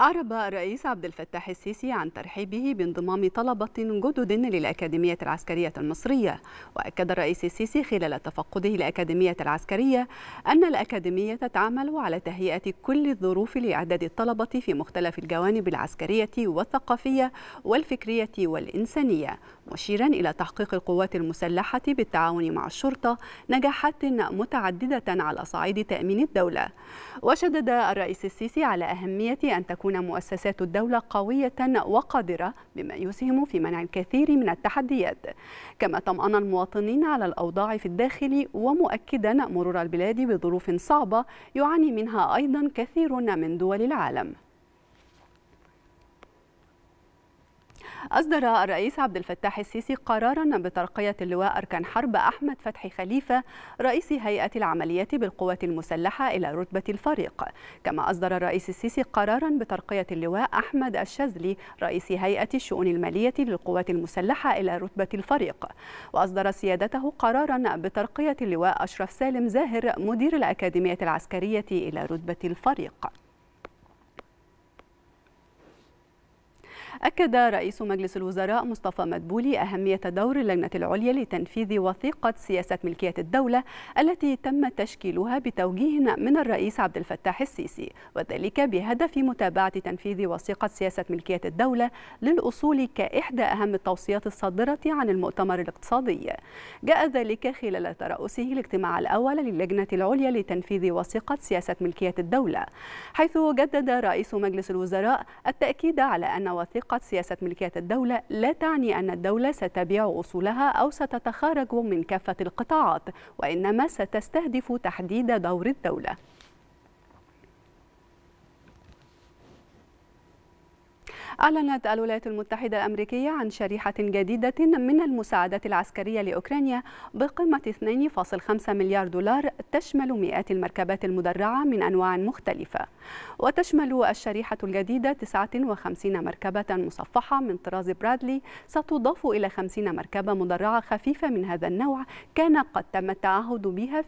أعرب الرئيس عبد الفتاح السيسي عن ترحيبه بانضمام طلبة جدد للأكاديمية العسكرية المصرية وأكد الرئيس السيسي خلال تفقده الأكاديمية العسكرية أن الأكاديمية تعمل على تهيئة كل الظروف لإعداد الطلبة في مختلف الجوانب العسكرية والثقافية والفكرية والإنسانية مشيرا إلى تحقيق القوات المسلحة بالتعاون مع الشرطة نجاحات متعددة على صعيد تأمين الدولة وشدد الرئيس السيسي على أهمية أن تكون تكون مؤسسات الدولة قوية وقادرة مما يسهم في منع الكثير من التحديات كما طمأن المواطنين على الأوضاع في الداخل ومؤكدا مرور البلاد بظروف صعبة يعاني منها أيضا كثير من دول العالم أصدر الرئيس عبد الفتاح السيسي قرارا بترقية اللواء أركان حرب أحمد فتحي خليفة رئيس هيئة العمليات بالقوات المسلحة إلى رتبة الفريق كما أصدر الرئيس السيسي قرارا بترقية اللواء أحمد الشاذلي رئيس هيئة الشؤون المالية للقوات المسلحة إلى رتبة الفريق وأصدر سيادته قرارا بترقية اللواء أشرف سالم زاهر مدير الأكاديمية العسكرية إلى رتبة الفريق أكد رئيس مجلس الوزراء مصطفى مدبولي أهمية دور اللجنة العليا لتنفيذ وثيقة سياسة ملكية الدولة التي تم تشكيلها بتوجيه من الرئيس عبد الفتاح السيسي وذلك بهدف متابعة تنفيذ وثيقة سياسة ملكية الدولة للأصول كإحدى أهم التوصيات الصادرة عن المؤتمر الاقتصادي جاء ذلك خلال ترأسه الاجتماع الأول للجنة العليا لتنفيذ وثيقة سياسة ملكية الدولة حيث جدد رئيس مجلس الوزراء التأكيد على أن وثيقة فقط سياسة ملكية الدولة لا تعني أن الدولة ستبيع أصولها أو ستتخارج من كافة القطاعات وإنما ستستهدف تحديد دور الدولة أعلنت الولايات المتحدة الأمريكية عن شريحة جديدة من المساعدات العسكرية لأوكرانيا بقيمة 2.5 مليار دولار تشمل مئات المركبات المدرعة من أنواع مختلفة وتشمل الشريحة الجديدة 59 مركبة مصفحة من طراز برادلي ستضاف إلى 50 مركبة مدرعة خفيفة من هذا النوع كان قد تم التعهد بها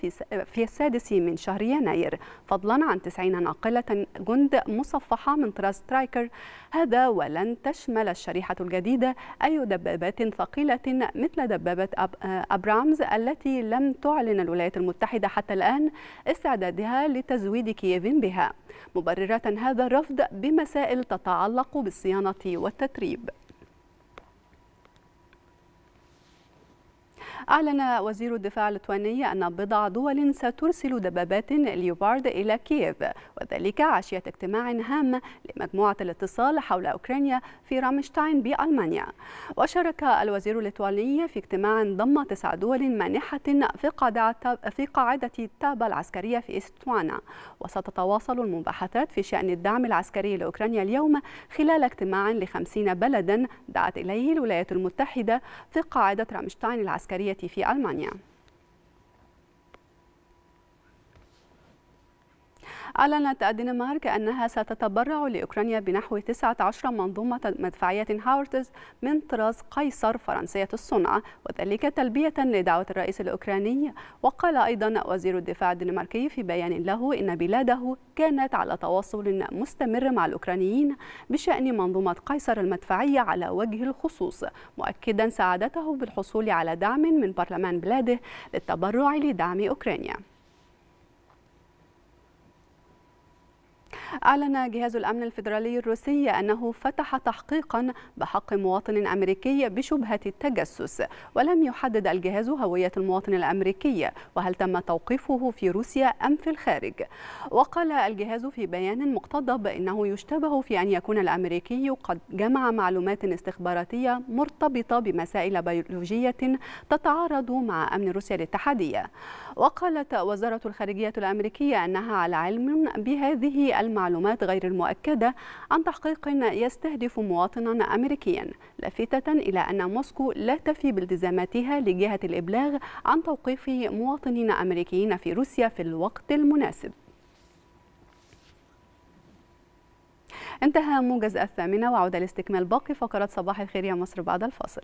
في السادس من شهر يناير فضلا عن 90 ناقلة جند مصفحة من طراز سترايكر هذا ولن تشمل الشريحة الجديدة أي دبابات ثقيلة مثل دبابة آه، أبرامز التي لم تعلن الولايات المتحدة حتى الآن استعدادها لتزويد كييف بها مبررة هذا الرفض بمسائل تتعلق بالصيانة والتتريب أعلن وزير الدفاع الليتواني أن بضع دول سترسل دبابات ليوبارد إلى كييف وذلك عشية اجتماع هام لمجموعة الاتصال حول أوكرانيا في رامشتاين بألمانيا وشارك الوزير الليتواني في اجتماع ضم تسع دول مانحة في قاعدة في قاعدة تابا العسكرية في إستوانا وستتواصل المباحثات في شأن الدعم العسكري لأوكرانيا اليوم خلال اجتماع لخمسين بلدا دعت إليه الولايات المتحدة في قاعدة رامشتاين العسكرية في ألمانيا أعلنت الدنمارك أنها ستتبرع لأوكرانيا بنحو 19 منظومة مدفعية هاورتز من طراز قيصر فرنسية الصنع وذلك تلبية لدعوة الرئيس الأوكراني وقال أيضا وزير الدفاع الدنماركي في بيان له إن بلاده كانت على تواصل مستمر مع الأوكرانيين بشأن منظومة قيصر المدفعية على وجه الخصوص مؤكدا سعادته بالحصول على دعم من برلمان بلاده للتبرع لدعم أوكرانيا أعلن جهاز الأمن الفيدرالي الروسي أنه فتح تحقيقا بحق مواطن أمريكي بشبهة التجسس ولم يحدد الجهاز هوية المواطن الأمريكي وهل تم توقيفه في روسيا أم في الخارج وقال الجهاز في بيان مقتضب أنه يشتبه في أن يكون الأمريكي قد جمع معلومات استخباراتية مرتبطة بمسائل بيولوجية تتعارض مع أمن روسيا الاتحادية وقالت وزارة الخارجية الأمريكية أنها على علم بهذه المعلومات معلومات غير المؤكدة عن تحقيق يستهدف مواطنا أمريكيا لافتة إلى أن موسكو لا تفي بالتزاماتها لجهة الإبلاغ عن توقيف مواطنين أمريكيين في روسيا في الوقت المناسب انتهى موجز الثامنة وعود لاستكمال باقي فقرات صباح الخير يا مصر بعد الفاصل